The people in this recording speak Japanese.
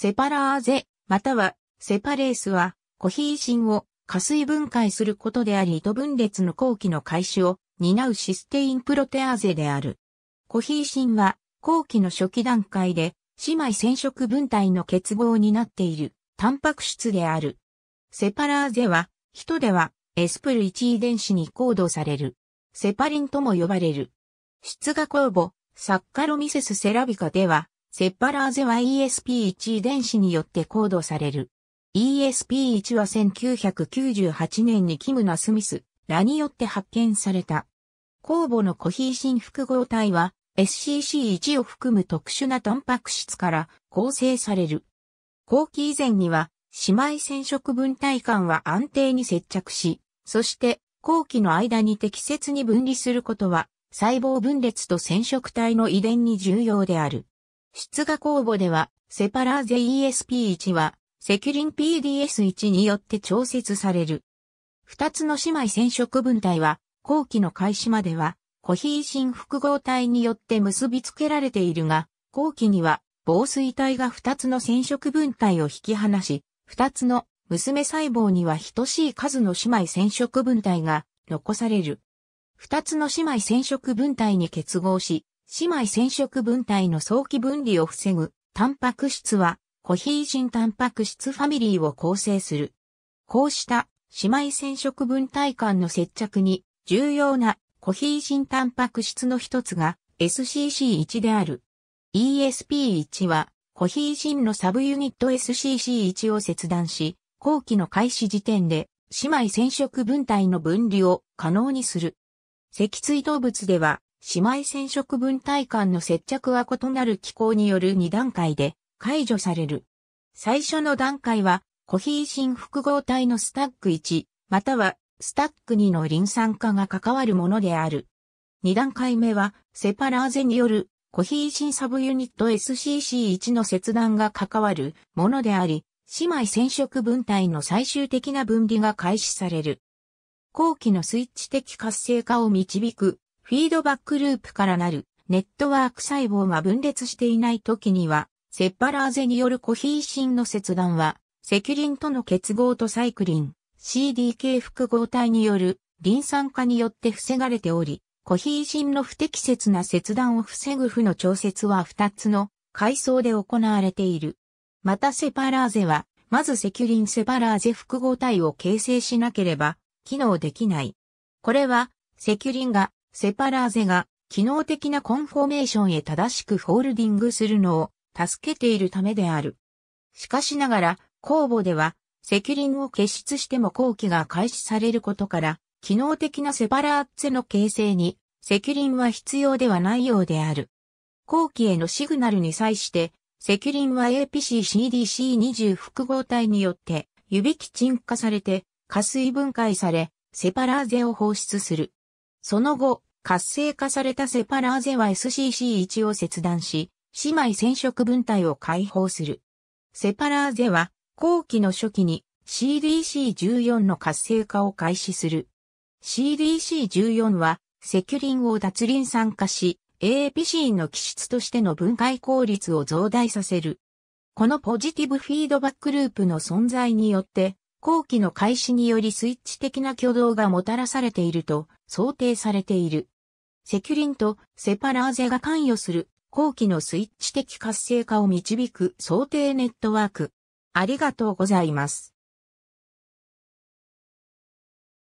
セパラーゼ、またはセパレースは、コヒーシンを加水分解することであり糸分裂の後期の開始を担うシステインプロテアーゼである。コヒーシンは後期の初期段階で姉妹染色分体の結合になっているタンパク質である。セパラーゼは、人ではエスプル1遺伝子に行動される。セパリンとも呼ばれる。出画酵母、サッカロミセスセラビカでは、セッパラーゼは ESP1 遺伝子によってコードされる。ESP1 は1998年にキムナ・スミスらによって発見された。酵母のコヒーシン複合体は SCC1 を含む特殊なタンパク質から構成される。後期以前には姉妹染色分体間は安定に接着し、そして後期の間に適切に分離することは細胞分裂と染色体の遺伝に重要である。出荷公募では、セパラーゼ ESP1 は、セキュリン PDS1 によって調節される。二つの姉妹染色分体は、後期の開始までは、コヒーシン複合体によって結びつけられているが、後期には、防水体が二つの染色分体を引き離し、二つの娘細胞には等しい数の姉妹染色分体が残される。二つの姉妹染色分体に結合し、姉妹染色分体の早期分離を防ぐ、タンパク質は、コヒージンタンパク質ファミリーを構成する。こうした姉妹染色分体間の接着に重要なコヒージンタンパク質の一つが SCC1 である。ESP1 はコヒージンのサブユニット SCC1 を切断し、後期の開始時点で姉妹染色分体の分離を可能にする。脊椎動物では姉妹染色分体間の接着は異なる機構による2段階で解除される。最初の段階は、コヒーシン複合体のスタック1、またはスタック2のリン酸化が関わるものである。2段階目は、セパラーゼによるコヒーシンサブユニット SCC1 の切断が関わるものであり、姉妹染色分体の最終的な分離が開始される。後期のスイッチ的活性化を導くフィードバックループからなるネットワーク細胞が分裂していない時には、セッパラーゼによるコヒーシンの切断は、セキュリンとの結合とサイクリン、CDK 複合体によるリン酸化によって防がれており、コヒーシンの不適切な切断を防ぐ負の調節は2つの階層で行われている。またセパラーゼは、まずセキュリンセパラーゼ複合体を形成しなければ、機能できない。これは、セキュリンがセパラーゼが機能的なコンフォーメーションへ正しくフォールディングするのを助けているためである。しかしながら、公募では、リンを結出しても後期が開始されることから、機能的なセパラーゼの形成に、リンは必要ではないようである。後期へのシグナルに際して、リンは APC-CDC20 複合体によって、指基沈化されて、加水分解され、セパラーゼを放出する。その後、活性化されたセパラーゼは SCC1 を切断し、姉妹染色分体を解放する。セパラーゼは、後期の初期に CDC14 の活性化を開始する。CDC14 は、セキュリンを脱輪酸化し、A p c の基質としての分解効率を増大させる。このポジティブフィードバックループの存在によって、後期の開始によりスイッチ的な挙動がもたらされていると想定されている。セキュリンとセパラーゼが関与する後期のスイッチ的活性化を導く想定ネットワーク。ありがとうございます。